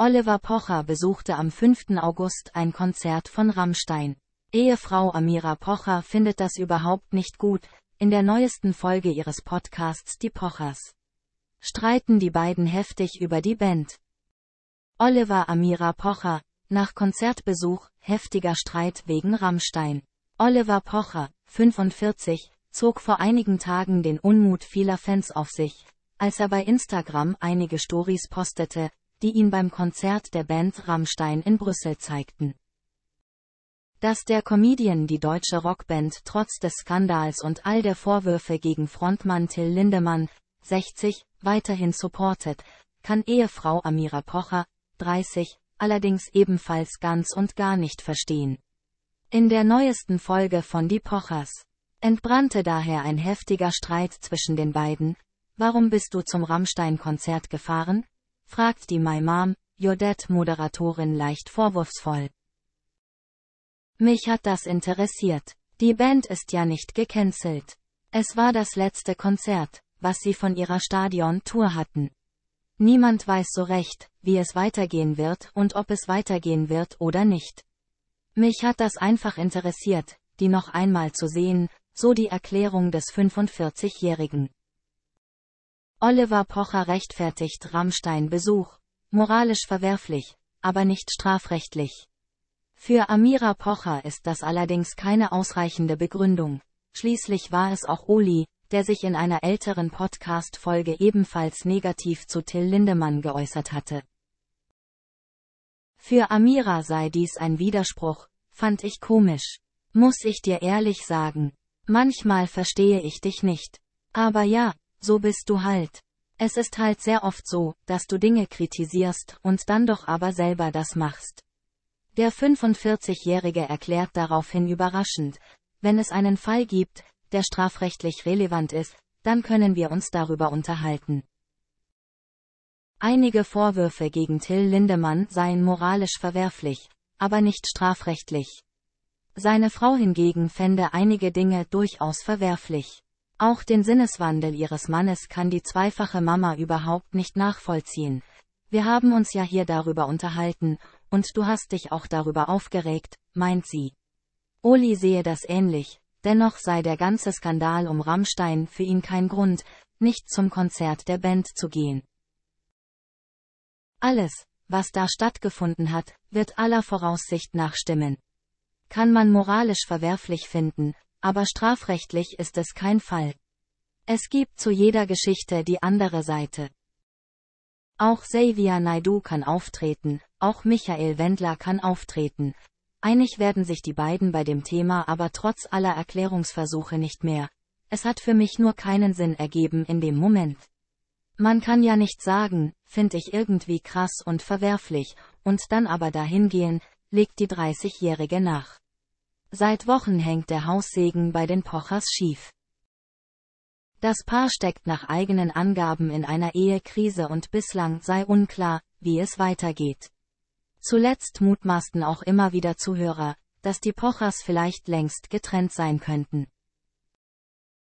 Oliver Pocher besuchte am 5. August ein Konzert von Rammstein. Ehefrau Amira Pocher findet das überhaupt nicht gut, in der neuesten Folge ihres Podcasts Die Pochers. Streiten die beiden heftig über die Band. Oliver Amira Pocher, nach Konzertbesuch, heftiger Streit wegen Rammstein. Oliver Pocher, 45, zog vor einigen Tagen den Unmut vieler Fans auf sich, als er bei Instagram einige Stories postete, die ihn beim Konzert der Band Rammstein in Brüssel zeigten. Dass der Comedian die deutsche Rockband trotz des Skandals und all der Vorwürfe gegen Frontmann Till Lindemann, 60, weiterhin supportet, kann Ehefrau Amira Pocher, 30, allerdings ebenfalls ganz und gar nicht verstehen. In der neuesten Folge von Die Pochers entbrannte daher ein heftiger Streit zwischen den beiden, warum bist du zum Rammstein-Konzert gefahren, fragt die My Mom, Your Dad Moderatorin leicht vorwurfsvoll. Mich hat das interessiert. Die Band ist ja nicht gecancelt. Es war das letzte Konzert, was sie von ihrer Stadion-Tour hatten. Niemand weiß so recht, wie es weitergehen wird und ob es weitergehen wird oder nicht. Mich hat das einfach interessiert, die noch einmal zu sehen, so die Erklärung des 45-Jährigen. Oliver Pocher rechtfertigt Rammstein Besuch. Moralisch verwerflich, aber nicht strafrechtlich. Für Amira Pocher ist das allerdings keine ausreichende Begründung. Schließlich war es auch Oli, der sich in einer älteren Podcast-Folge ebenfalls negativ zu Till Lindemann geäußert hatte. Für Amira sei dies ein Widerspruch, fand ich komisch. Muss ich dir ehrlich sagen. Manchmal verstehe ich dich nicht. Aber ja, so bist du halt. Es ist halt sehr oft so, dass du Dinge kritisierst und dann doch aber selber das machst. Der 45-Jährige erklärt daraufhin überraschend, wenn es einen Fall gibt, der strafrechtlich relevant ist, dann können wir uns darüber unterhalten. Einige Vorwürfe gegen Till Lindemann seien moralisch verwerflich, aber nicht strafrechtlich. Seine Frau hingegen fände einige Dinge durchaus verwerflich. Auch den Sinneswandel ihres Mannes kann die zweifache Mama überhaupt nicht nachvollziehen. Wir haben uns ja hier darüber unterhalten, und du hast dich auch darüber aufgeregt, meint sie. Oli sehe das ähnlich, dennoch sei der ganze Skandal um Rammstein für ihn kein Grund, nicht zum Konzert der Band zu gehen. Alles, was da stattgefunden hat, wird aller Voraussicht nach stimmen. Kann man moralisch verwerflich finden, aber strafrechtlich ist es kein Fall. Es gibt zu jeder Geschichte die andere Seite. Auch Xavier Naidu kann auftreten, auch Michael Wendler kann auftreten. Einig werden sich die beiden bei dem Thema aber trotz aller Erklärungsversuche nicht mehr. Es hat für mich nur keinen Sinn ergeben in dem Moment. Man kann ja nicht sagen, finde ich irgendwie krass und verwerflich, und dann aber dahin gehen, legt die 30-Jährige nach. Seit Wochen hängt der Haussegen bei den Pochers schief. Das Paar steckt nach eigenen Angaben in einer Ehekrise und bislang sei unklar, wie es weitergeht. Zuletzt mutmaßten auch immer wieder Zuhörer, dass die Pochers vielleicht längst getrennt sein könnten.